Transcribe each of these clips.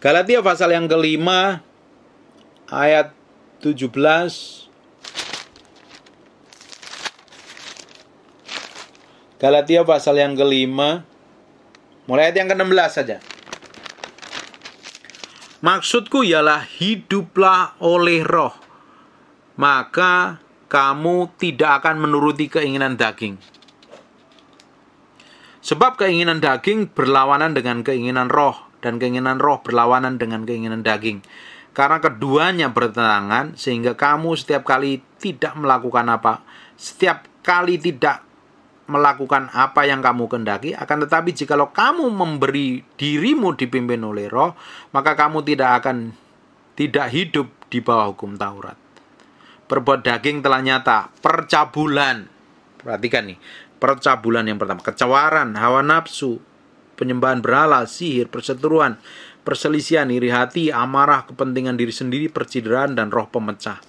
Galatia pasal yang kelima ayat 17 Galatia pasal yang kelima mulai ayat yang ke-16 saja. Maksudku ialah hiduplah oleh roh maka kamu tidak akan menuruti keinginan daging. Sebab keinginan daging berlawanan dengan keinginan roh dan keinginan roh berlawanan dengan keinginan daging. Karena keduanya bertentangan sehingga kamu setiap kali tidak melakukan apa, setiap kali tidak melakukan apa yang kamu kendaki akan tetapi jikalau kamu memberi dirimu dipimpin oleh roh maka kamu tidak akan tidak hidup di bawah hukum Taurat. Perbuat daging telah nyata, percabulan. Perhatikan nih, percabulan yang pertama, kecewaran, hawa nafsu, penyembahan berhala, sihir, perseteruan, perselisihan, iri hati, amarah, kepentingan diri sendiri, percideran dan roh pemecah.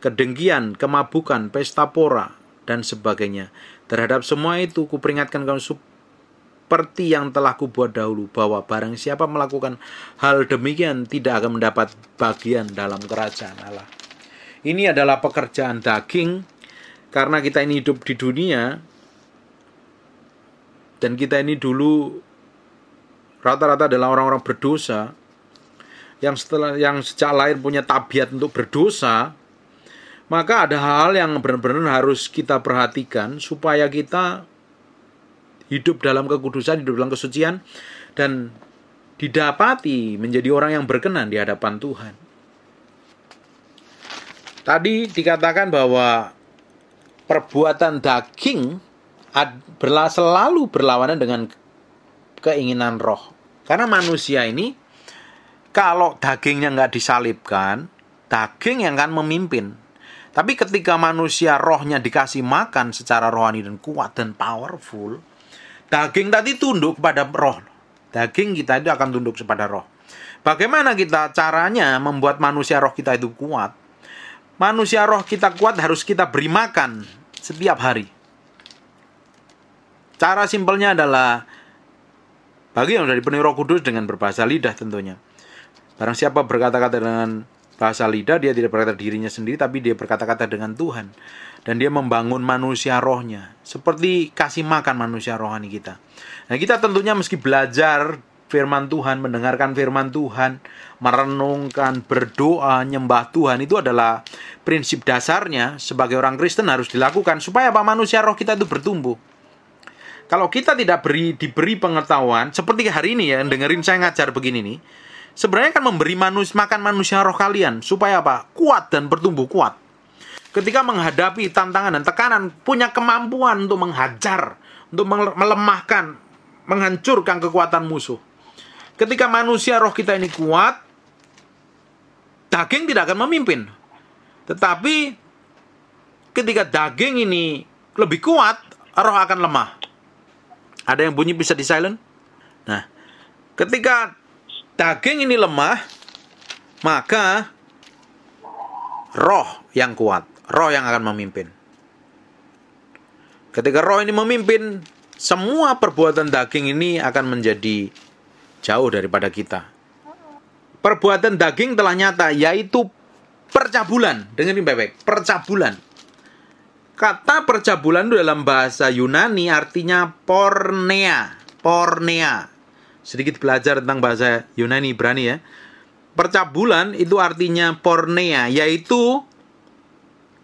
Kedengkian, kemabukan, pesta pora, dan sebagainya. Terhadap semua itu, kuperingatkan kamu seperti yang telah kubuat dahulu, bahwa barang siapa melakukan hal demikian tidak akan mendapat bagian dalam kerajaan Allah. Ini adalah pekerjaan daging, karena kita ini hidup di dunia, dan kita ini dulu rata-rata adalah orang-orang berdosa yang setelah yang sejak lahir punya tabiat untuk berdosa maka ada hal yang benar-benar harus kita perhatikan supaya kita hidup dalam kekudusan, hidup dalam kesucian dan didapati menjadi orang yang berkenan di hadapan Tuhan. Tadi dikatakan bahwa perbuatan daging selalu berlawanan dengan keinginan roh. Karena manusia ini kalau dagingnya nggak disalibkan, daging yang akan memimpin. Tapi ketika manusia rohnya dikasih makan secara rohani dan kuat dan powerful, daging tadi tunduk kepada roh. Daging kita itu akan tunduk kepada roh. Bagaimana kita caranya membuat manusia roh kita itu kuat? Manusia roh kita kuat harus kita beri makan setiap hari. Cara simpelnya adalah bagi yang sudah dipenuhi roh kudus dengan berbahasa lidah tentunya. Barang siapa berkata-kata dengan bahasa lidah, dia tidak berkata dirinya sendiri, tapi dia berkata-kata dengan Tuhan. Dan dia membangun manusia rohnya. Seperti kasih makan manusia rohani kita. Nah kita tentunya meski belajar firman Tuhan, mendengarkan firman Tuhan, merenungkan, berdoa, nyembah Tuhan itu adalah prinsip dasarnya sebagai orang Kristen harus dilakukan supaya apa manusia roh kita itu bertumbuh. Kalau kita tidak beri diberi pengetahuan, seperti hari ini ya, dengerin saya ngajar begini nih, sebenarnya kan memberi manus makan manusia roh kalian supaya apa? Kuat dan bertumbuh kuat. Ketika menghadapi tantangan dan tekanan, punya kemampuan untuk menghajar, untuk melemahkan, menghancurkan kekuatan musuh. Ketika manusia roh kita ini kuat, daging tidak akan memimpin. Tetapi ketika daging ini lebih kuat, roh akan lemah. Ada yang bunyi bisa di silent? Nah, ketika daging ini lemah, maka roh yang kuat, roh yang akan memimpin. Ketika roh ini memimpin, semua perbuatan daging ini akan menjadi jauh daripada kita. Perbuatan daging telah nyata, yaitu percabulan. Dengerin baik-baik, percabulan. Kata percabulan itu dalam bahasa Yunani artinya pornea, pornea. Sedikit belajar tentang bahasa Yunani berani ya. Percabulan itu artinya pornea, yaitu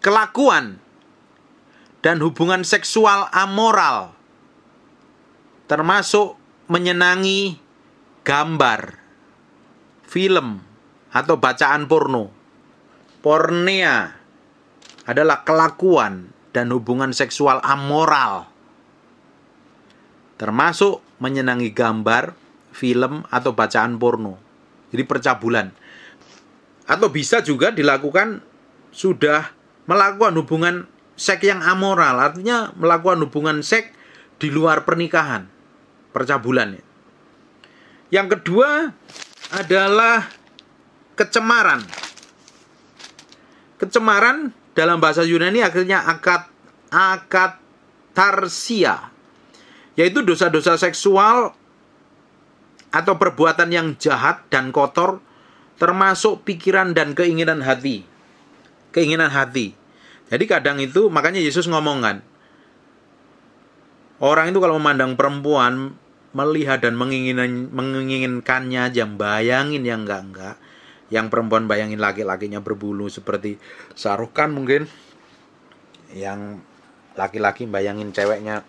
kelakuan dan hubungan seksual amoral. Termasuk menyenangi gambar, film, atau bacaan porno. Pornea adalah kelakuan dan hubungan seksual amoral. Termasuk menyenangi gambar, film, atau bacaan porno. Jadi percabulan. Atau bisa juga dilakukan sudah melakukan hubungan seks yang amoral. Artinya melakukan hubungan seks di luar pernikahan. Percabulan. Yang kedua adalah kecemaran. Kecemaran dalam bahasa Yunani akhirnya akad akad tarsia yaitu dosa-dosa seksual atau perbuatan yang jahat dan kotor termasuk pikiran dan keinginan hati keinginan hati jadi kadang itu makanya Yesus ngomongkan orang itu kalau memandang perempuan melihat dan menginginkan, menginginkannya aja bayangin yang enggak-enggak yang perempuan bayangin laki-lakinya berbulu seperti sarukan mungkin yang laki-laki bayangin ceweknya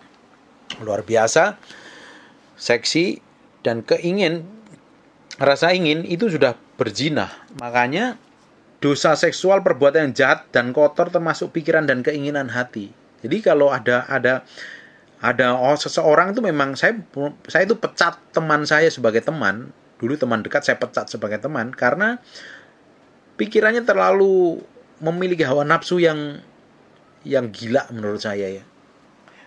luar biasa seksi dan keingin rasa ingin itu sudah berzinah makanya dosa seksual perbuatan yang jahat dan kotor termasuk pikiran dan keinginan hati jadi kalau ada ada ada oh seseorang itu memang saya saya itu pecat teman saya sebagai teman dulu teman dekat saya pecat sebagai teman karena pikirannya terlalu memiliki hawa nafsu yang yang gila menurut saya ya.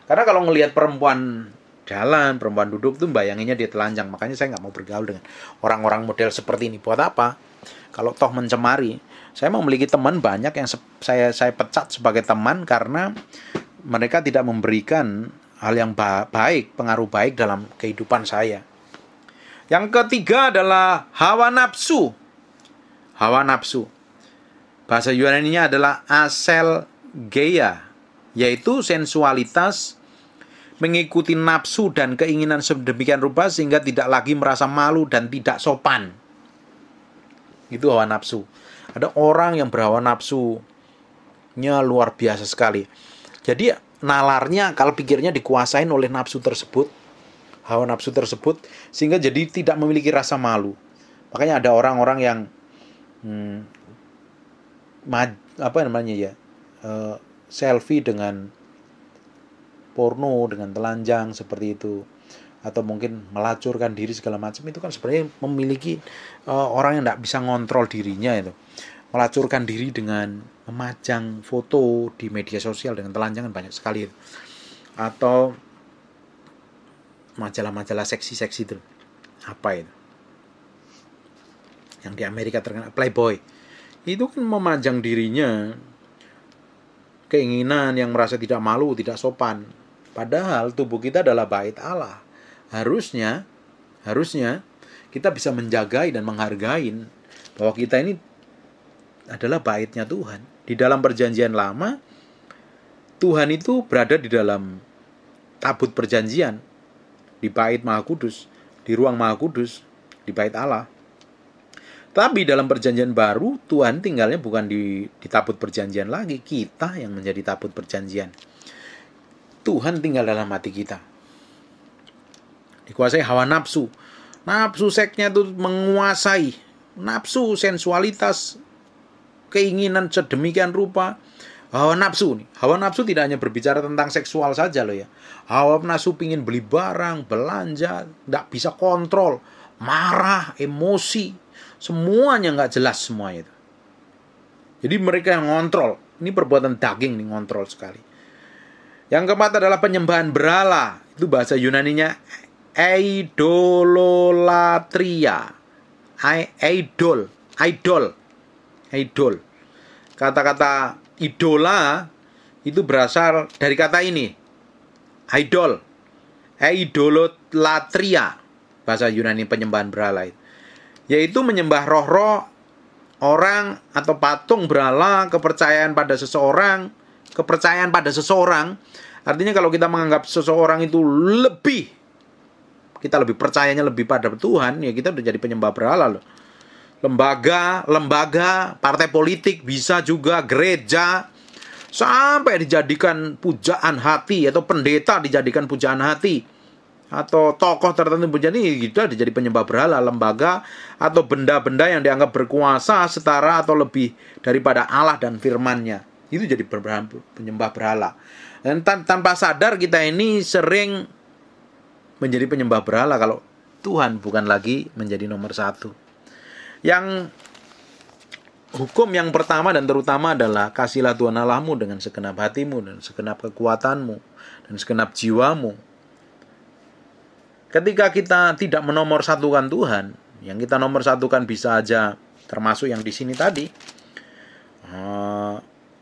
Karena kalau ngelihat perempuan jalan, perempuan duduk tuh bayanginnya dia telanjang. Makanya saya nggak mau bergaul dengan orang-orang model seperti ini. Buat apa? Kalau toh mencemari, saya mau memiliki teman banyak yang saya saya pecat sebagai teman karena mereka tidak memberikan hal yang baik, pengaruh baik dalam kehidupan saya. Yang ketiga adalah hawa nafsu. Hawa nafsu. Bahasa Yunani-nya adalah asel geia, yaitu sensualitas mengikuti nafsu dan keinginan sedemikian rupa sehingga tidak lagi merasa malu dan tidak sopan. Itu hawa nafsu. Ada orang yang berhawa nafsunya luar biasa sekali. Jadi nalarnya, kalau pikirnya dikuasain oleh nafsu tersebut, hawa nafsu tersebut sehingga jadi tidak memiliki rasa malu. Makanya ada orang-orang yang hmm, maj, apa namanya ya uh, selfie dengan porno dengan telanjang seperti itu atau mungkin melacurkan diri segala macam itu kan sebenarnya memiliki uh, orang yang tidak bisa ngontrol dirinya itu melacurkan diri dengan memajang foto di media sosial dengan telanjang kan banyak sekali itu. atau majalah-majalah seksi-seksi itu apa itu yang di Amerika terkenal Playboy itu kan memajang dirinya keinginan yang merasa tidak malu tidak sopan padahal tubuh kita adalah bait Allah harusnya harusnya kita bisa menjagai dan menghargai bahwa kita ini adalah baitnya Tuhan di dalam perjanjian lama Tuhan itu berada di dalam tabut perjanjian di bait Maha Kudus, di ruang Maha Kudus, di bait Allah. Tapi dalam perjanjian baru, Tuhan tinggalnya bukan di, di tabut perjanjian lagi. Kita yang menjadi tabut perjanjian. Tuhan tinggal dalam hati kita. Dikuasai hawa nafsu. Nafsu seksnya itu menguasai. Nafsu, sensualitas, keinginan sedemikian rupa Hawa nafsu nih. Hawa nafsu tidak hanya berbicara tentang seksual saja loh ya. Hawa nafsu pingin beli barang, belanja, nggak bisa kontrol, marah, emosi, semuanya nggak jelas semua itu. Jadi mereka yang ngontrol. Ini perbuatan daging nih ngontrol sekali. Yang keempat adalah penyembahan berhala. Itu bahasa Yunaninya idololatria idol, idol, idol. Kata-kata idola itu berasal dari kata ini. Idol. Eidolatria. Eh, Bahasa Yunani penyembahan berhala itu. Yaitu menyembah roh-roh orang atau patung berhala, kepercayaan pada seseorang, kepercayaan pada seseorang. Artinya kalau kita menganggap seseorang itu lebih kita lebih percayanya lebih pada Tuhan, ya kita udah jadi penyembah berhala loh lembaga, lembaga, partai politik bisa juga gereja sampai dijadikan pujaan hati atau pendeta dijadikan pujaan hati atau tokoh tertentu pun jadi gitu jadi penyembah berhala lembaga atau benda-benda yang dianggap berkuasa setara atau lebih daripada Allah dan firman-Nya itu jadi penyembah berhala dan tan tanpa sadar kita ini sering menjadi penyembah berhala kalau Tuhan bukan lagi menjadi nomor satu yang hukum yang pertama dan terutama adalah kasihlah Tuhan Allahmu dengan segenap hatimu dan segenap kekuatanmu dan segenap jiwamu. Ketika kita tidak menomor satukan Tuhan, yang kita nomor satukan bisa aja termasuk yang di sini tadi. Eh,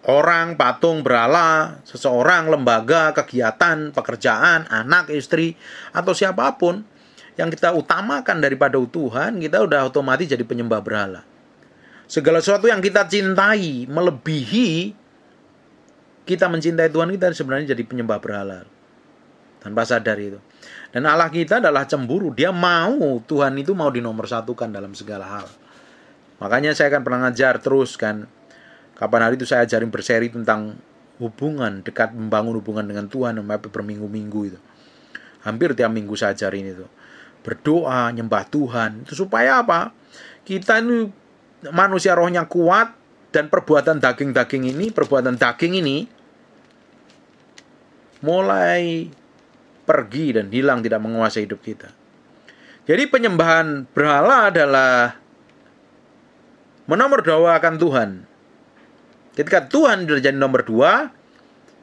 orang, patung, berala, seseorang, lembaga, kegiatan, pekerjaan, anak, istri, atau siapapun yang kita utamakan daripada Tuhan, kita udah otomatis jadi penyembah berhala. Segala sesuatu yang kita cintai melebihi kita mencintai Tuhan kita sebenarnya jadi penyembah berhala. Tanpa sadar itu. Dan Allah kita adalah cemburu. Dia mau Tuhan itu mau dinomorsatukan dalam segala hal. Makanya saya akan pernah ngajar terus kan. Kapan hari itu saya ajarin berseri tentang hubungan dekat membangun hubungan dengan Tuhan sampai berminggu-minggu itu. Hampir tiap minggu saya ajarin itu berdoa, nyembah Tuhan. Itu supaya apa? Kita ini manusia rohnya kuat dan perbuatan daging-daging ini, perbuatan daging ini mulai pergi dan hilang tidak menguasai hidup kita. Jadi penyembahan berhala adalah menomor dua akan Tuhan. Ketika Tuhan jadi nomor dua,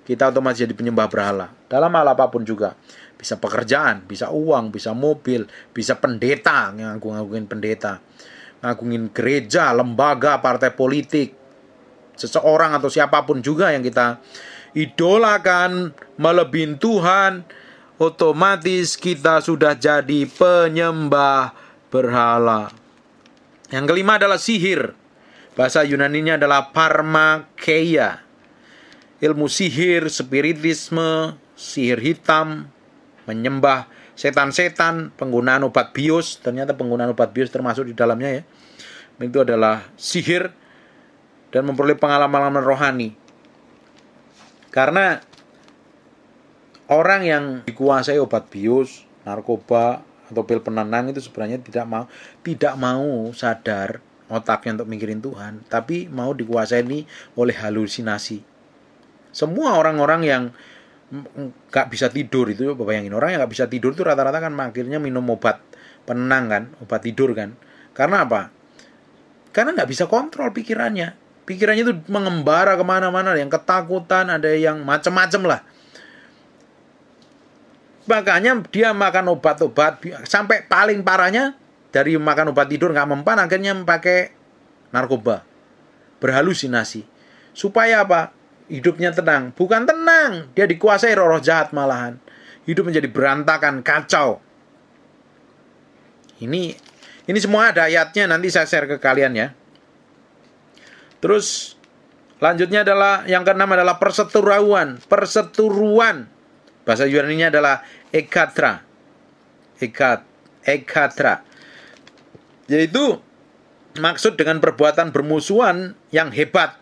kita otomatis jadi penyembah berhala. Dalam hal apapun juga bisa pekerjaan, bisa uang, bisa mobil, bisa pendeta, ngagung-ngagungin pendeta, ngagungin gereja, lembaga, partai politik, seseorang atau siapapun juga yang kita idolakan melebihi Tuhan, otomatis kita sudah jadi penyembah berhala. Yang kelima adalah sihir. Bahasa Yunaninya adalah parmakeia. Ilmu sihir, spiritisme, sihir hitam, menyembah setan-setan, penggunaan obat bius, ternyata penggunaan obat bius termasuk di dalamnya ya. Itu adalah sihir dan memperoleh pengalaman-pengalaman rohani. Karena orang yang dikuasai obat bius, narkoba, atau pil penenang itu sebenarnya tidak mau tidak mau sadar otaknya untuk mikirin Tuhan, tapi mau dikuasai ini oleh halusinasi. Semua orang-orang yang nggak bisa tidur itu bayangin orang yang nggak bisa tidur itu rata-rata kan akhirnya minum obat penenang kan obat tidur kan karena apa karena nggak bisa kontrol pikirannya pikirannya itu mengembara kemana-mana yang ketakutan ada yang macem-macem lah makanya dia makan obat-obat sampai paling parahnya dari makan obat tidur nggak mempan akhirnya pakai narkoba berhalusinasi supaya apa hidupnya tenang. Bukan tenang, dia dikuasai roh-roh jahat malahan. Hidup menjadi berantakan, kacau. Ini ini semua ada ayatnya nanti saya share ke kalian ya. Terus lanjutnya adalah yang keenam adalah perseteruan, perseteruan. Bahasa Yunani-nya adalah ekatra. Ekat ekatra. Yaitu maksud dengan perbuatan bermusuhan yang hebat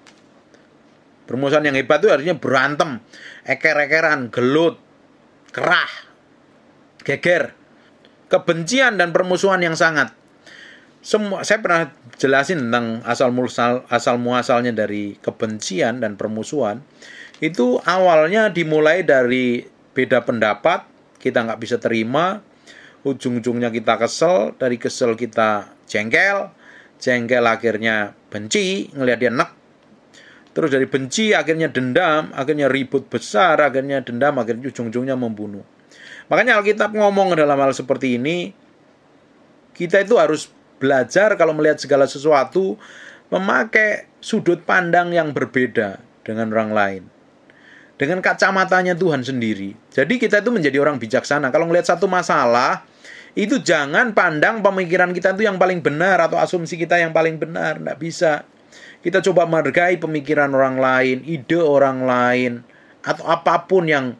Permusuhan yang hebat itu harusnya berantem, eker-ekeran, gelut, kerah, geger, kebencian dan permusuhan yang sangat. Semua saya pernah jelasin tentang asal muasal asal muasalnya dari kebencian dan permusuhan. Itu awalnya dimulai dari beda pendapat, kita nggak bisa terima, ujung-ujungnya kita kesel, dari kesel kita jengkel, jengkel akhirnya benci, ngelihat dia nek, Terus dari benci akhirnya dendam, akhirnya ribut besar, akhirnya dendam, akhirnya ujung-ujungnya membunuh. Makanya Alkitab ngomong dalam hal seperti ini, kita itu harus belajar kalau melihat segala sesuatu memakai sudut pandang yang berbeda dengan orang lain. Dengan kacamatanya Tuhan sendiri. Jadi kita itu menjadi orang bijaksana. Kalau melihat satu masalah, itu jangan pandang pemikiran kita itu yang paling benar atau asumsi kita yang paling benar. tidak bisa. Kita coba menghargai pemikiran orang lain, ide orang lain, atau apapun yang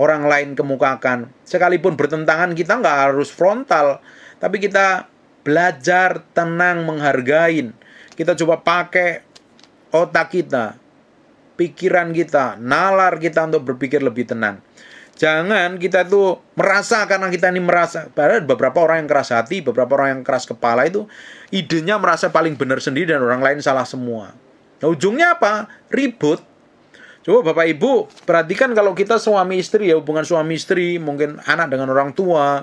orang lain kemukakan. Sekalipun bertentangan, kita nggak harus frontal, tapi kita belajar tenang menghargai. Kita coba pakai otak kita, pikiran kita, nalar kita untuk berpikir lebih tenang. Jangan kita tuh merasa karena kita ini merasa. Padahal beberapa orang yang keras hati, beberapa orang yang keras kepala itu idenya merasa paling benar sendiri dan orang lain salah semua. Nah, ujungnya apa? Ribut. Coba Bapak Ibu perhatikan kalau kita suami istri ya hubungan suami istri, mungkin anak dengan orang tua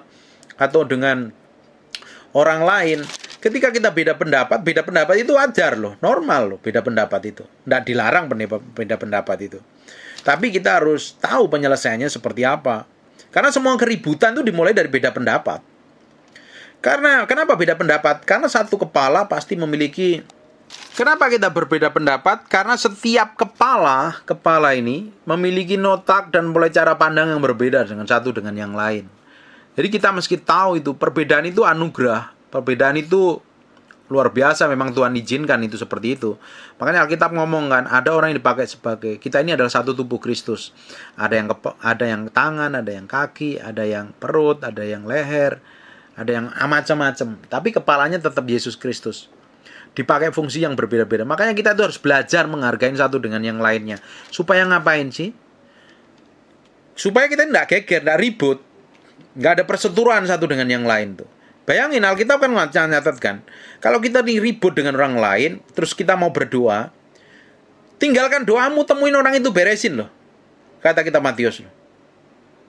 atau dengan orang lain. Ketika kita beda pendapat, beda pendapat itu wajar loh, normal loh beda pendapat itu. Tidak dilarang beda pendapat itu. Tapi kita harus tahu penyelesaiannya seperti apa. Karena semua keributan itu dimulai dari beda pendapat. Karena kenapa beda pendapat? Karena satu kepala pasti memiliki Kenapa kita berbeda pendapat? Karena setiap kepala, kepala ini memiliki notak dan mulai cara pandang yang berbeda dengan satu dengan yang lain. Jadi kita meski tahu itu perbedaan itu anugerah, perbedaan itu luar biasa memang Tuhan izinkan itu seperti itu. Makanya Alkitab ngomong kan, ada orang yang dipakai sebagai kita ini adalah satu tubuh Kristus. Ada yang kepo, ada yang tangan, ada yang kaki, ada yang perut, ada yang leher, ada yang macam-macam. Tapi kepalanya tetap Yesus Kristus dipakai fungsi yang berbeda-beda. Makanya kita itu harus belajar menghargai satu dengan yang lainnya. Supaya ngapain sih? Supaya kita tidak geger, tidak ribut, nggak ada perseturuan satu dengan yang lain tuh. Bayangin Alkitab kan kan. kalau kita ribut dengan orang lain, terus kita mau berdoa, tinggalkan doamu, temuin orang itu beresin loh. Kata kita Matius. Loh.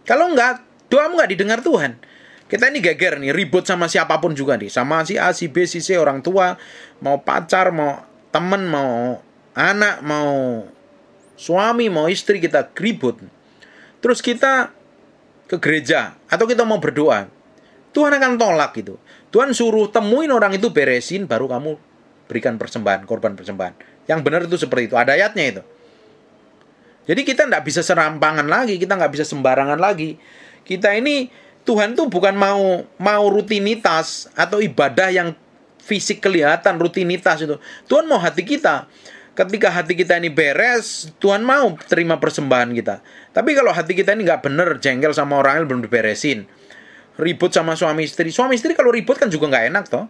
Kalau enggak, doamu enggak didengar Tuhan. Kita ini geger nih, ribut sama siapapun juga nih. Sama si A, si B, si C, orang tua, mau pacar, mau temen, mau anak, mau suami, mau istri, kita ribut. Terus kita ke gereja, atau kita mau berdoa. Tuhan akan tolak gitu. Tuhan suruh temuin orang itu beresin baru kamu berikan persembahan, korban persembahan. Yang benar itu seperti itu. Ada ayatnya itu. Jadi kita nggak bisa serampangan lagi, kita nggak bisa sembarangan lagi. Kita ini Tuhan tuh bukan mau mau rutinitas atau ibadah yang fisik kelihatan rutinitas itu. Tuhan mau hati kita. Ketika hati kita ini beres, Tuhan mau terima persembahan kita. Tapi kalau hati kita ini nggak bener, jengkel sama orang lain belum diberesin ribut sama suami istri. Suami istri kalau ribut kan juga nggak enak toh.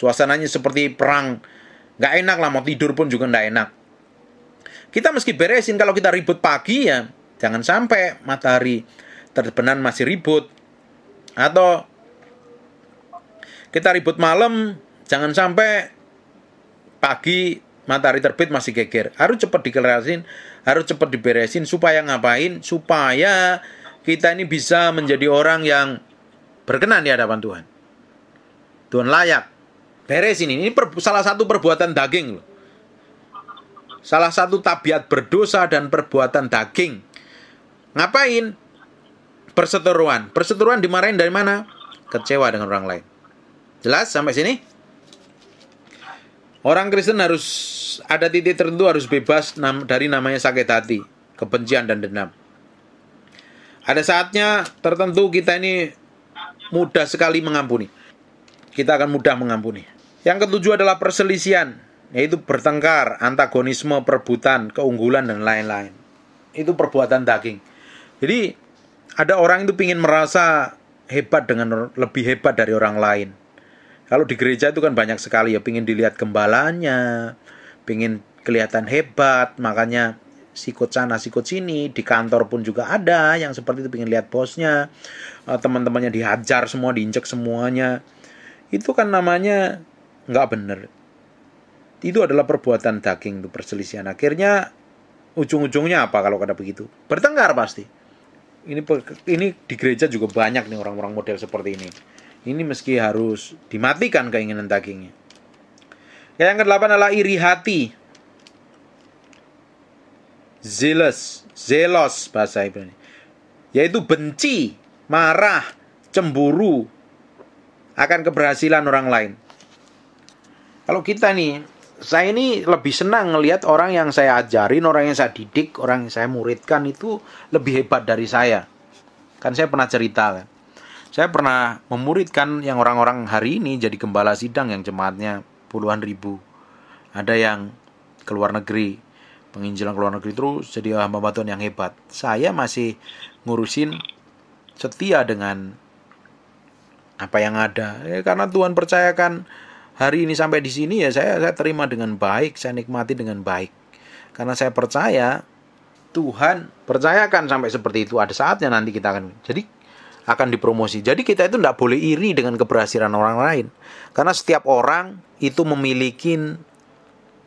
Suasananya seperti perang. Nggak enak lah, mau tidur pun juga nggak enak. Kita meski beresin, kalau kita ribut pagi ya, jangan sampai matahari terbenam masih ribut. Atau kita ribut malam, jangan sampai pagi matahari terbit masih geger. Harus cepat dikelerasin harus cepat diberesin supaya ngapain? Supaya kita ini bisa menjadi orang yang berkenan di hadapan Tuhan. Tuhan layak. beres ini. Ini per, salah satu perbuatan daging loh. Salah satu tabiat berdosa dan perbuatan daging. Ngapain? Perseteruan. Perseteruan dimarahin dari mana? Kecewa dengan orang lain. Jelas sampai sini? Orang Kristen harus ada titik tertentu harus bebas dari namanya sakit hati, kebencian dan dendam. Ada saatnya tertentu kita ini mudah sekali mengampuni. Kita akan mudah mengampuni. Yang ketujuh adalah perselisian yaitu bertengkar, antagonisme, perebutan, keunggulan, dan lain-lain. Itu perbuatan daging. Jadi, ada orang itu ingin merasa hebat dengan lebih hebat dari orang lain. Kalau di gereja itu kan banyak sekali ya, pingin dilihat gembalanya, pingin kelihatan hebat, makanya sikut sana sikut sini di kantor pun juga ada yang seperti itu pengen lihat bosnya eh, teman-temannya dihajar semua diinjek semuanya itu kan namanya nggak bener itu adalah perbuatan daging itu perselisihan akhirnya ujung-ujungnya apa kalau ada begitu bertengkar pasti ini ini di gereja juga banyak nih orang-orang model seperti ini ini meski harus dimatikan keinginan dagingnya yang kedelapan adalah iri hati zealous, zealous bahasa Ibrani. Yaitu benci, marah, cemburu akan keberhasilan orang lain. Kalau kita nih, saya ini lebih senang ngelihat orang yang saya ajarin, orang yang saya didik, orang yang saya muridkan itu lebih hebat dari saya. Kan saya pernah cerita kan. Saya pernah memuridkan yang orang-orang hari ini jadi gembala sidang yang jemaatnya puluhan ribu. Ada yang ke luar negeri, penginjilan ke luar negeri terus jadi hamba Tuhan yang hebat saya masih ngurusin setia dengan apa yang ada ya, karena Tuhan percayakan hari ini sampai di sini ya saya saya terima dengan baik saya nikmati dengan baik karena saya percaya Tuhan percayakan sampai seperti itu ada saatnya nanti kita akan jadi akan dipromosi jadi kita itu tidak boleh iri dengan keberhasilan orang lain karena setiap orang itu memiliki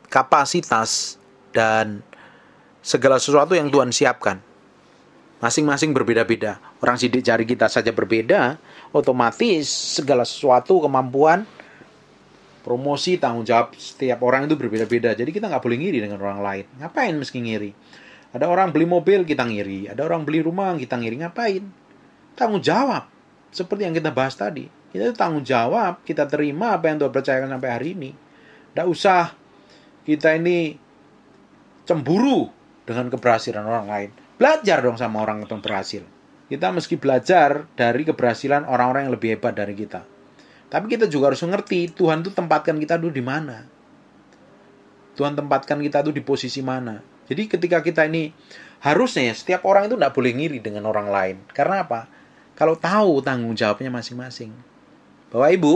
kapasitas dan segala sesuatu yang Tuhan siapkan. Masing-masing berbeda-beda. Orang sidik jari kita saja berbeda, otomatis segala sesuatu kemampuan promosi tanggung jawab setiap orang itu berbeda-beda jadi kita nggak boleh ngiri dengan orang lain ngapain meski ngiri ada orang beli mobil kita ngiri ada orang beli rumah kita ngiri ngapain tanggung jawab seperti yang kita bahas tadi kita itu tanggung jawab kita terima apa yang Tuhan percayakan sampai hari ini tidak usah kita ini cemburu dengan keberhasilan orang lain. Belajar dong sama orang yang berhasil. Kita meski belajar dari keberhasilan orang-orang yang lebih hebat dari kita. Tapi kita juga harus mengerti Tuhan itu tempatkan kita dulu di mana. Tuhan tempatkan kita tuh di posisi mana. Jadi ketika kita ini harusnya ya setiap orang itu tidak boleh ngiri dengan orang lain. Karena apa? Kalau tahu tanggung jawabnya masing-masing. Bapak Ibu,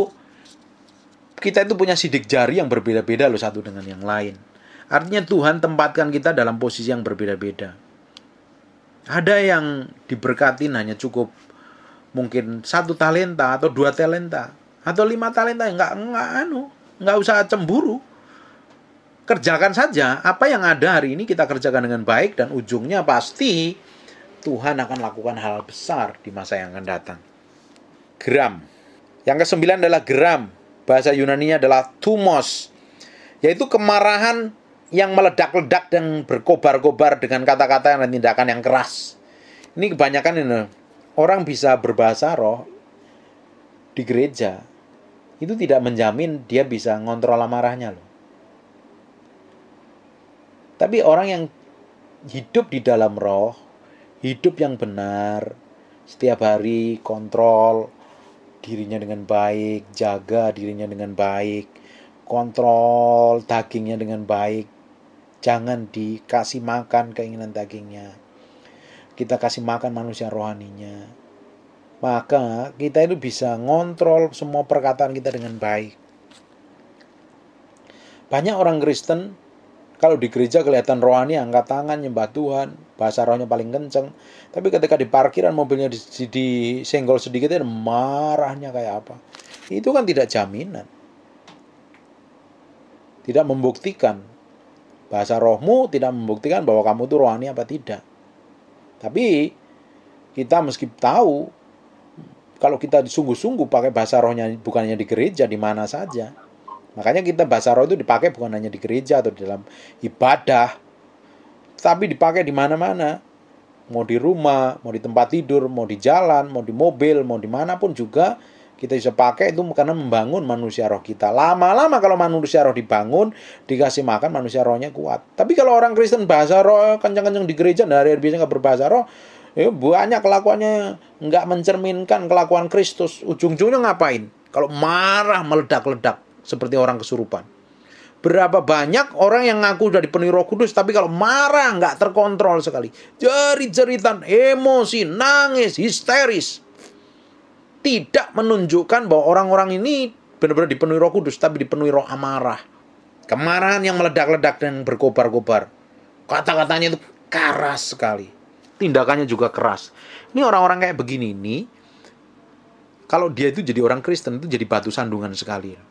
kita itu punya sidik jari yang berbeda-beda loh satu dengan yang lain. Artinya Tuhan tempatkan kita dalam posisi yang berbeda-beda. Ada yang diberkati hanya cukup mungkin satu talenta atau dua talenta atau lima talenta nggak nggak anu nggak usah cemburu kerjakan saja apa yang ada hari ini kita kerjakan dengan baik dan ujungnya pasti Tuhan akan lakukan hal besar di masa yang akan datang Gram. yang kesembilan adalah gram. bahasa Yunani adalah tumos yaitu kemarahan yang meledak-ledak dan berkobar-kobar dengan kata-kata dan tindakan yang keras. Ini kebanyakan ini orang bisa berbahasa roh di gereja itu tidak menjamin dia bisa ngontrol amarahnya loh. Tapi orang yang hidup di dalam roh, hidup yang benar, setiap hari kontrol dirinya dengan baik, jaga dirinya dengan baik, kontrol dagingnya dengan baik, Jangan dikasih makan keinginan dagingnya. Kita kasih makan manusia rohaninya. Maka kita itu bisa ngontrol semua perkataan kita dengan baik. Banyak orang Kristen kalau di gereja kelihatan rohani angkat tangan nyembah Tuhan bahasa rohnya paling kenceng tapi ketika di parkiran mobilnya di, di sedikit dan marahnya kayak apa itu kan tidak jaminan tidak membuktikan bahasa rohmu tidak membuktikan bahwa kamu itu rohani apa tidak. Tapi kita meski tahu kalau kita sungguh-sungguh pakai bahasa rohnya bukan hanya di gereja di mana saja. Makanya kita bahasa roh itu dipakai bukan hanya di gereja atau di dalam ibadah, tapi dipakai di mana-mana. Mau di rumah, mau di tempat tidur, mau di jalan, mau di mobil, mau dimanapun juga kita bisa pakai itu karena membangun manusia roh kita. Lama-lama kalau manusia roh dibangun, dikasih makan manusia rohnya kuat. Tapi kalau orang Kristen bahasa roh kencang-kencang di gereja dari hari biasanya nggak berbahasa roh, ya banyak kelakuannya nggak mencerminkan kelakuan Kristus. Ujung-ujungnya ngapain? Kalau marah meledak-ledak seperti orang kesurupan. Berapa banyak orang yang ngaku sudah dipenuhi roh kudus Tapi kalau marah nggak terkontrol sekali Jerit-jeritan, emosi, nangis, histeris tidak menunjukkan bahwa orang-orang ini benar-benar dipenuhi roh kudus, tapi dipenuhi roh amarah. Kemarahan yang meledak-ledak dan berkobar-kobar. Kata-katanya itu keras sekali. Tindakannya juga keras. Ini orang-orang kayak begini ini, kalau dia itu jadi orang Kristen itu jadi batu sandungan sekali. Ya.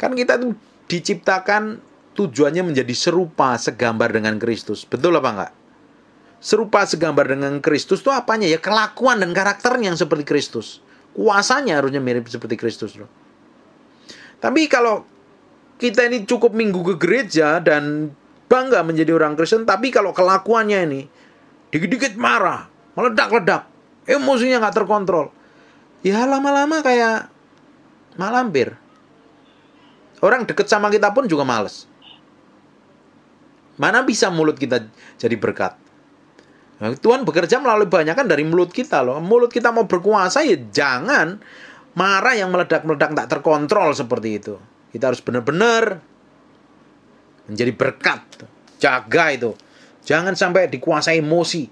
Kan kita itu diciptakan tujuannya menjadi serupa segambar dengan Kristus. Betul apa enggak? serupa segambar dengan Kristus itu apanya ya kelakuan dan karakternya yang seperti Kristus kuasanya harusnya mirip seperti Kristus loh tapi kalau kita ini cukup minggu ke gereja dan bangga menjadi orang Kristen tapi kalau kelakuannya ini dikit-dikit marah meledak-ledak emosinya nggak terkontrol ya lama-lama kayak malampir orang deket sama kita pun juga males mana bisa mulut kita jadi berkat Nah, Tuhan bekerja melalui kan dari mulut kita loh. Mulut kita mau berkuasa ya jangan marah yang meledak-meledak tak terkontrol seperti itu. Kita harus benar-benar menjadi berkat. Jaga itu. Jangan sampai dikuasai emosi.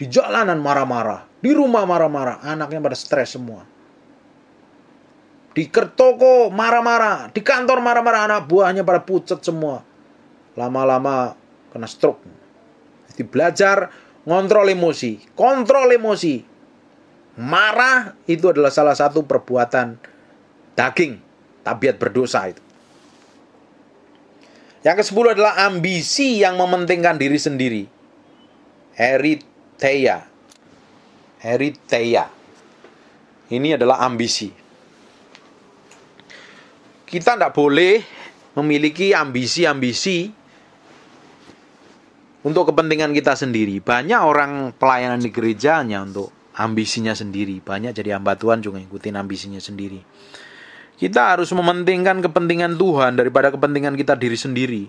Di jalanan marah-marah, di rumah marah-marah, anaknya pada stres semua. Di toko marah-marah, di kantor marah-marah, anak buahnya pada pucat semua. Lama-lama kena stroke. Jadi belajar ngontrol emosi. Kontrol emosi. Marah itu adalah salah satu perbuatan daging. Tabiat berdosa itu. Yang ke-10 adalah ambisi yang mementingkan diri sendiri. Eritheia. Eritheia. Ini adalah ambisi. Kita tidak boleh memiliki ambisi-ambisi untuk kepentingan kita sendiri. Banyak orang pelayanan di gerejanya untuk ambisinya sendiri. Banyak jadi hamba Tuhan juga ngikutin ambisinya sendiri. Kita harus mementingkan kepentingan Tuhan daripada kepentingan kita diri sendiri.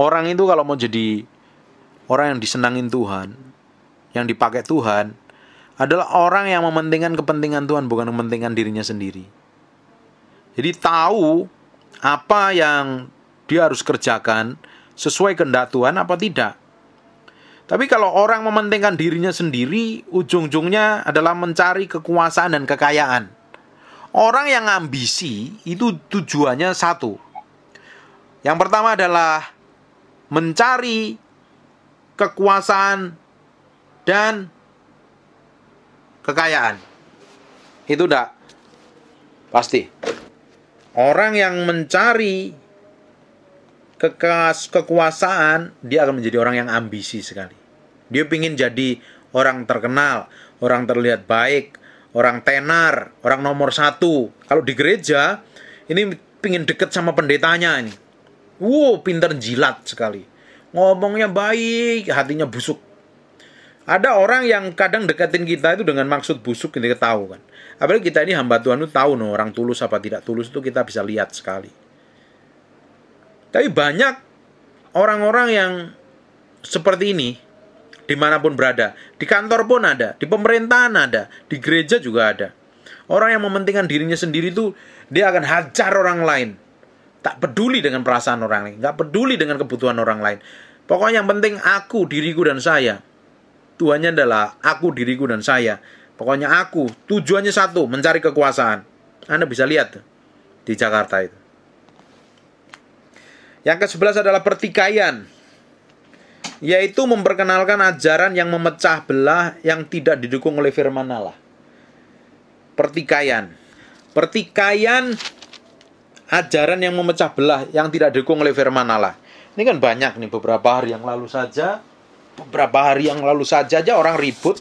Orang itu kalau mau jadi orang yang disenangin Tuhan, yang dipakai Tuhan, adalah orang yang mementingkan kepentingan Tuhan bukan mementingkan dirinya sendiri. Jadi tahu apa yang dia harus kerjakan, sesuai kehendak Tuhan apa tidak. Tapi kalau orang mementingkan dirinya sendiri, ujung-ujungnya adalah mencari kekuasaan dan kekayaan. Orang yang ambisi itu tujuannya satu. Yang pertama adalah mencari kekuasaan dan kekayaan. Itu tidak pasti. Orang yang mencari kekas kekuasaan, dia akan menjadi orang yang ambisi sekali. Dia ingin jadi orang terkenal, orang terlihat baik, orang tenar, orang nomor satu. Kalau di gereja, ini pingin deket sama pendetanya ini. Wow, pinter jilat sekali. Ngomongnya baik, hatinya busuk. Ada orang yang kadang deketin kita itu dengan maksud busuk kita tahu kan. Apalagi kita ini hamba Tuhan itu tahu no, orang tulus apa tidak tulus itu kita bisa lihat sekali. Tapi banyak orang-orang yang seperti ini dimanapun berada, di kantor pun ada, di pemerintahan ada, di gereja juga ada. Orang yang mementingkan dirinya sendiri itu dia akan hajar orang lain. Tak peduli dengan perasaan orang lain, nggak peduli dengan kebutuhan orang lain. Pokoknya yang penting aku, diriku dan saya. Tuhannya adalah aku, diriku dan saya. Pokoknya aku, tujuannya satu, mencari kekuasaan. Anda bisa lihat di Jakarta itu. Yang ke-11 adalah pertikaian yaitu memperkenalkan ajaran yang memecah belah yang tidak didukung oleh firman Allah. Pertikaian. Pertikaian ajaran yang memecah belah yang tidak didukung oleh firman Allah. Ini kan banyak nih beberapa hari yang lalu saja beberapa hari yang lalu saja aja orang ribut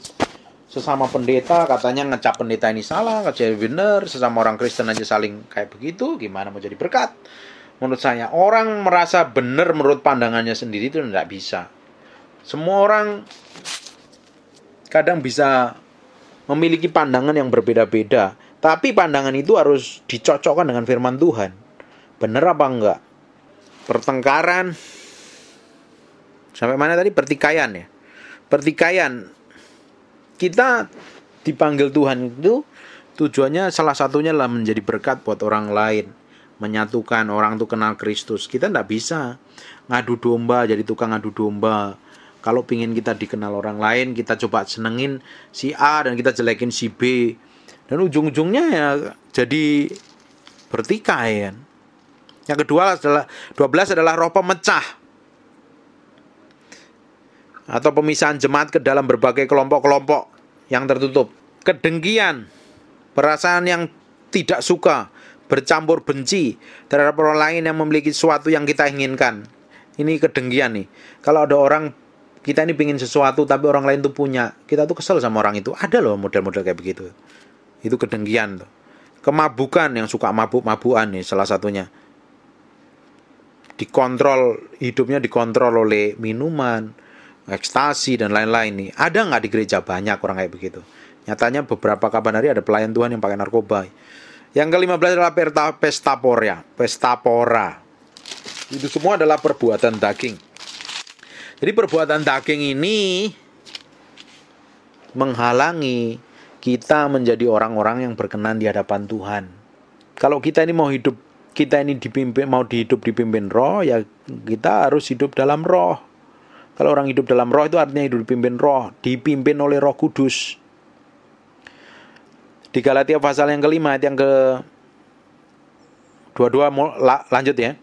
sesama pendeta katanya ngecap pendeta ini salah, ngecap benar, sesama orang Kristen aja saling kayak begitu, gimana mau jadi berkat? menurut saya orang merasa benar menurut pandangannya sendiri itu tidak bisa semua orang kadang bisa memiliki pandangan yang berbeda-beda tapi pandangan itu harus dicocokkan dengan firman Tuhan benar apa enggak pertengkaran sampai mana tadi pertikaian ya pertikaian kita dipanggil Tuhan itu tujuannya salah satunya adalah menjadi berkat buat orang lain menyatukan orang tuh kenal Kristus. Kita tidak bisa ngadu domba jadi tukang ngadu domba. Kalau pingin kita dikenal orang lain, kita coba senengin si A dan kita jelekin si B. Dan ujung-ujungnya ya jadi bertikai Ya. Yang kedua adalah 12 adalah roh pemecah atau pemisahan jemaat ke dalam berbagai kelompok-kelompok yang tertutup. Kedengkian, perasaan yang tidak suka, bercampur benci terhadap orang lain yang memiliki sesuatu yang kita inginkan. Ini kedengkian nih. Kalau ada orang kita ini pingin sesuatu tapi orang lain tuh punya, kita tuh kesel sama orang itu. Ada loh model-model kayak begitu. Itu kedengkian tuh. Kemabukan yang suka mabuk-mabukan nih salah satunya. Dikontrol hidupnya dikontrol oleh minuman, ekstasi dan lain-lain nih. Ada nggak di gereja banyak orang kayak begitu? Nyatanya beberapa kabar hari ada pelayan Tuhan yang pakai narkoba. Yang ke-15 adalah pesta pestapora. pesta Itu semua adalah perbuatan daging. Jadi perbuatan daging ini menghalangi kita menjadi orang-orang yang berkenan di hadapan Tuhan. Kalau kita ini mau hidup, kita ini dipimpin mau dihidup dipimpin roh, ya kita harus hidup dalam roh. Kalau orang hidup dalam roh itu artinya hidup dipimpin roh, dipimpin oleh Roh Kudus. Di Galatia pasal yang kelima ayat yang ke dua 22 lanjut ya.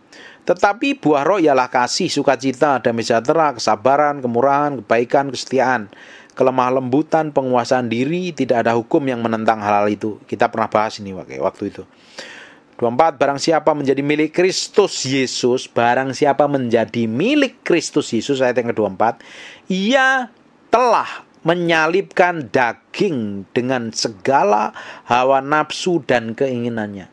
Tetapi buah roh ialah kasih, sukacita, damai sejahtera, kesabaran, kemurahan, kebaikan, kesetiaan, kelemah lembutan, penguasaan diri, tidak ada hukum yang menentang hal-hal itu. Kita pernah bahas ini waktu itu. 24 barang siapa menjadi milik Kristus Yesus, barang siapa menjadi milik Kristus Yesus ayat yang ke-24, ia telah menyalipkan daging dengan segala hawa nafsu dan keinginannya.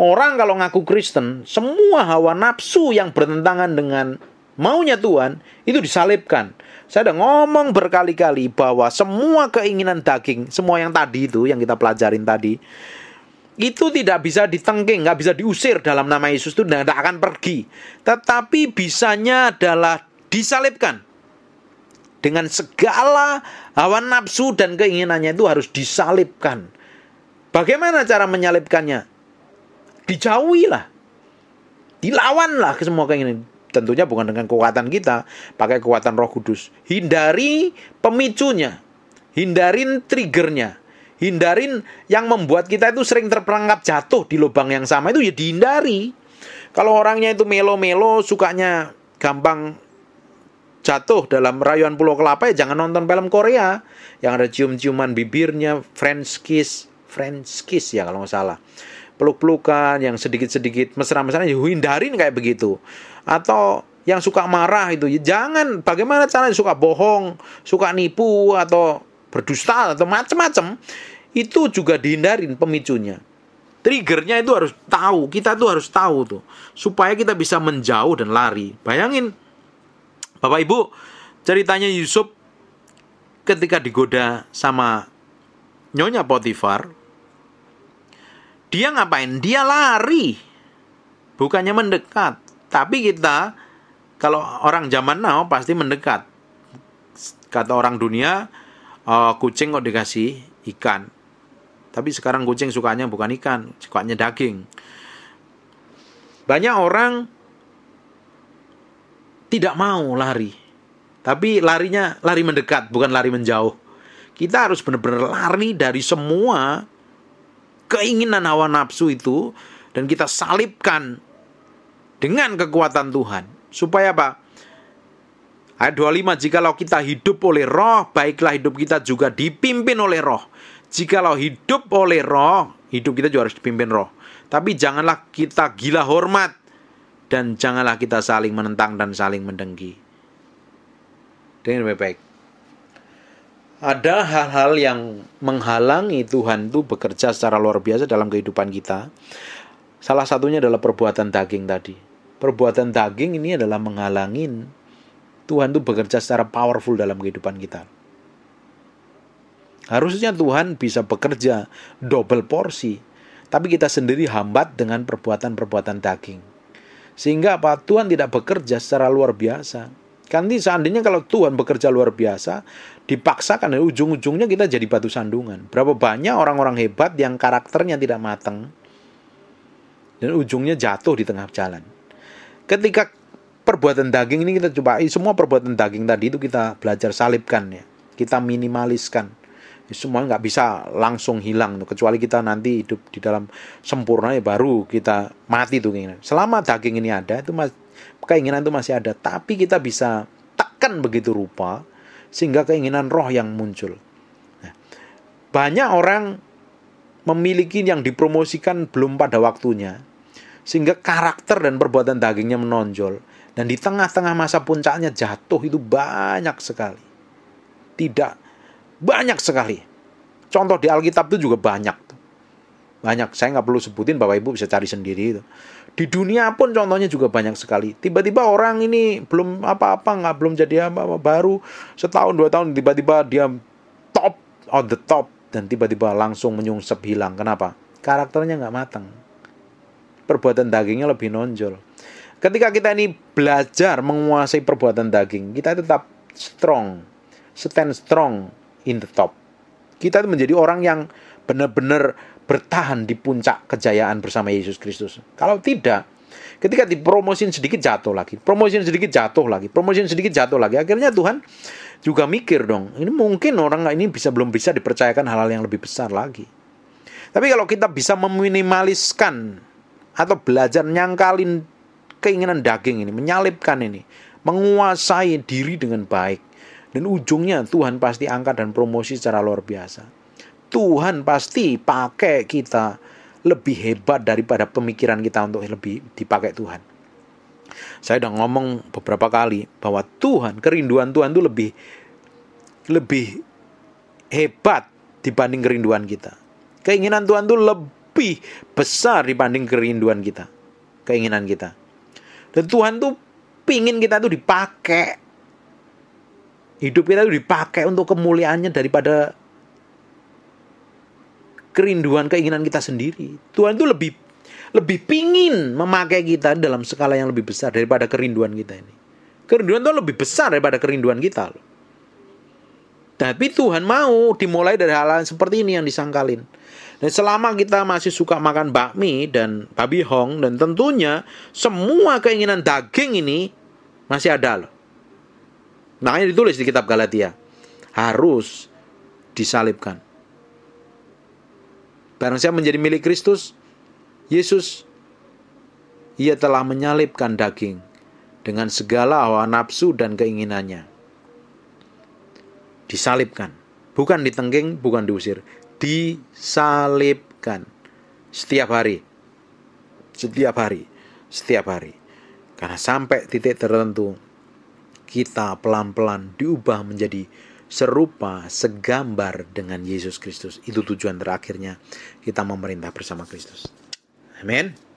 Orang kalau ngaku Kristen, semua hawa nafsu yang bertentangan dengan maunya Tuhan itu disalibkan. Saya udah ngomong berkali-kali bahwa semua keinginan daging, semua yang tadi itu yang kita pelajarin tadi, itu tidak bisa ditengking, nggak bisa diusir dalam nama Yesus itu tidak akan pergi. Tetapi bisanya adalah disalibkan dengan segala hawa nafsu dan keinginannya itu harus disalibkan. Bagaimana cara menyalibkannya? Dijauhilah. Dilawanlah ke semua keinginan. Tentunya bukan dengan kekuatan kita, pakai kekuatan Roh Kudus. Hindari pemicunya. Hindarin triggernya. Hindarin yang membuat kita itu sering terperangkap jatuh di lubang yang sama itu ya dihindari. Kalau orangnya itu melo-melo, sukanya gampang jatuh dalam rayuan pulau kelapa ya jangan nonton film Korea yang ada cium-ciuman bibirnya French kiss French kiss ya kalau nggak salah peluk-pelukan yang sedikit-sedikit mesra-mesra ya hindarin kayak begitu atau yang suka marah itu ya jangan bagaimana caranya suka bohong suka nipu atau berdusta atau macem-macem itu juga dihindarin pemicunya triggernya itu harus tahu kita tuh harus tahu tuh supaya kita bisa menjauh dan lari bayangin Bapak Ibu, ceritanya Yusuf ketika digoda sama Nyonya Potifar, dia ngapain? Dia lari. Bukannya mendekat, tapi kita kalau orang zaman now pasti mendekat. Kata orang dunia, uh, kucing kok dikasih ikan. Tapi sekarang kucing sukanya bukan ikan, sukanya daging. Banyak orang tidak mau lari. Tapi larinya lari mendekat, bukan lari menjauh. Kita harus benar-benar lari dari semua keinginan hawa nafsu itu dan kita salibkan dengan kekuatan Tuhan. Supaya apa? Ayat 25, jikalau kita hidup oleh roh, baiklah hidup kita juga dipimpin oleh roh. Jikalau hidup oleh roh, hidup kita juga harus dipimpin roh. Tapi janganlah kita gila hormat dan janganlah kita saling menentang dan saling mendengki. dengan baik-baik. Ada hal-hal yang menghalangi Tuhan itu bekerja secara luar biasa dalam kehidupan kita. Salah satunya adalah perbuatan daging tadi. Perbuatan daging ini adalah menghalangi Tuhan itu bekerja secara powerful dalam kehidupan kita. Harusnya Tuhan bisa bekerja double porsi, tapi kita sendiri hambat dengan perbuatan-perbuatan daging. Sehingga apa? Tuhan tidak bekerja secara luar biasa. Kan seandainya kalau Tuhan bekerja luar biasa, dipaksakan dari ujung-ujungnya kita jadi batu sandungan. Berapa banyak orang-orang hebat yang karakternya tidak matang dan ujungnya jatuh di tengah jalan. Ketika perbuatan daging ini kita coba eh, semua perbuatan daging tadi itu kita belajar salibkan ya. Kita minimaliskan. Ya, semua nggak bisa langsung hilang tuh. kecuali kita nanti hidup di dalam sempurna ya baru kita mati tuh keinginan selama daging ini ada itu mas, keinginan itu masih ada tapi kita bisa tekan begitu rupa sehingga keinginan roh yang muncul nah, banyak orang memiliki yang dipromosikan belum pada waktunya sehingga karakter dan perbuatan dagingnya menonjol dan di tengah-tengah masa puncaknya jatuh itu banyak sekali tidak banyak sekali. Contoh di Alkitab itu juga banyak. Banyak. Saya nggak perlu sebutin, Bapak Ibu bisa cari sendiri. Itu. Di dunia pun contohnya juga banyak sekali. Tiba-tiba orang ini belum apa-apa, nggak belum jadi apa-apa baru setahun dua tahun tiba-tiba dia top on the top dan tiba-tiba langsung menyungsep hilang. Kenapa? Karakternya nggak matang. Perbuatan dagingnya lebih nonjol. Ketika kita ini belajar menguasai perbuatan daging, kita tetap strong, stand strong in the top. Kita menjadi orang yang benar-benar bertahan di puncak kejayaan bersama Yesus Kristus. Kalau tidak, ketika dipromosin sedikit jatuh lagi, promosin sedikit jatuh lagi, promosin sedikit jatuh lagi. Akhirnya Tuhan juga mikir dong, ini mungkin orang ini bisa belum bisa dipercayakan hal-hal yang lebih besar lagi. Tapi kalau kita bisa meminimaliskan atau belajar nyangkalin keinginan daging ini, menyalipkan ini, menguasai diri dengan baik, dan ujungnya Tuhan pasti angkat dan promosi secara luar biasa. Tuhan pasti pakai kita lebih hebat daripada pemikiran kita untuk lebih dipakai Tuhan. Saya udah ngomong beberapa kali bahwa Tuhan, kerinduan Tuhan itu lebih lebih hebat dibanding kerinduan kita. Keinginan Tuhan itu lebih besar dibanding kerinduan kita. Keinginan kita. Dan Tuhan tuh pingin kita tuh dipakai hidup kita itu dipakai untuk kemuliaannya daripada kerinduan keinginan kita sendiri. Tuhan itu lebih lebih pingin memakai kita dalam skala yang lebih besar daripada kerinduan kita ini. Kerinduan itu lebih besar daripada kerinduan kita loh. Tapi Tuhan mau dimulai dari hal, hal seperti ini yang disangkalin. Dan selama kita masih suka makan bakmi dan babi hong dan tentunya semua keinginan daging ini masih ada loh. Makanya ditulis di kitab Galatia. Harus disalibkan. Barang siapa menjadi milik Kristus, Yesus ia telah menyalibkan daging dengan segala hawa nafsu dan keinginannya. Disalibkan, bukan ditengking, bukan diusir, disalibkan setiap hari. Setiap hari, setiap hari. Karena sampai titik tertentu kita pelan-pelan diubah menjadi serupa, segambar dengan Yesus Kristus. Itu tujuan terakhirnya kita memerintah bersama Kristus. Amin.